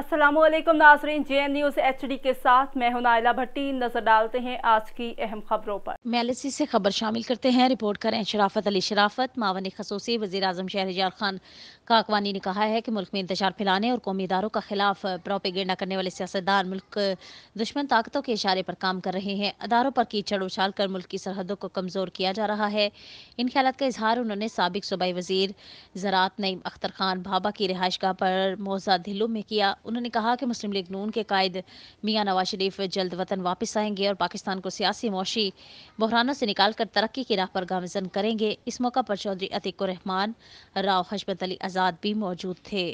Aslam Nazreen J N news H D के साथ मैं हूं नायला भट्टी नजर डालते हैं आज की अहम खबरों पर मेलेसी से खबर शामिल करते हैं रिपोर्ट करें शराफत अली शराफत मावन खसूसी वजी अजम शहरजार खान काकवानी ने कहा है कि मुल्क में इंतजार फैलाने और कौमी इदारों का खिलाफ प्रोपेगेंडा करने वाले सियासतदान मुल्क दुश्मन ताकतों के इशारे पर काम कर रहे हैं अदारों पर कीचड़ उछाल कर मुल्क की सरहदों को कमज़ोर किया जा रहा है इन ख्याल का इजहार उन्होंने सबक सूबाई वजीर ज़रात नईम अख्तर खान भाबा की रिहाइश गाह पर मौजा धिलू में किया उन्होंने कहा कि मुस्लिम लीग नून के कायद मियाँ नवाज शरीफ जल्द वतन वापस आएंगे और पाकिस्तान को सियासी मौशी बहरानों से निकाल कर तरक्की की राह पर गामजन करेंगे इस मौका पर चौधरी अतीकुर रहमान राव हजबत अली आज़ाद भी मौजूद थे